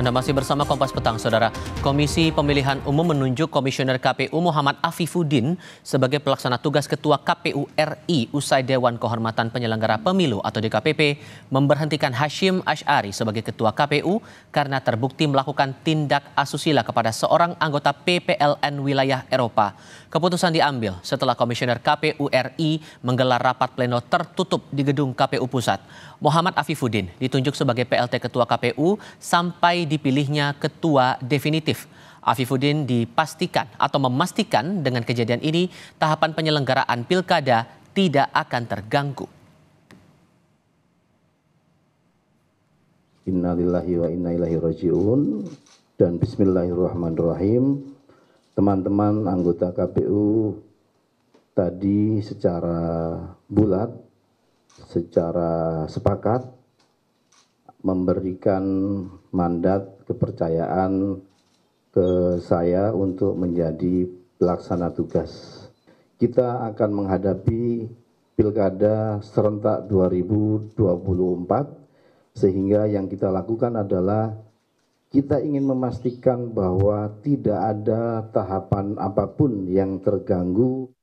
Anda masih bersama Kompas Petang, Saudara. Komisi Pemilihan Umum menunjuk Komisioner KPU Muhammad Afifuddin sebagai pelaksana tugas Ketua KPU RI usai Dewan Kehormatan Penyelenggara Pemilu atau DKPP memberhentikan Hashim Ash'ari sebagai Ketua KPU karena terbukti melakukan tindak asusila kepada seorang anggota PPLN wilayah Eropa. Keputusan diambil setelah Komisioner KPU RI menggelar rapat pleno tertutup di gedung KPU Pusat. Muhammad Afifuddin ditunjuk sebagai PLT Ketua KPU sampai dipilihnya ketua definitif. Afifuddin dipastikan atau memastikan dengan kejadian ini tahapan penyelenggaraan pilkada tidak akan terganggu. Innalillahi wa inna ilaihi rajiun dan bismillahirrahmanirrahim. Teman-teman anggota KPU tadi secara bulat, secara sepakat memberikan mandat kepercayaan ke saya untuk menjadi pelaksana tugas. Kita akan menghadapi Pilkada serentak 2024 sehingga yang kita lakukan adalah kita ingin memastikan bahwa tidak ada tahapan apapun yang terganggu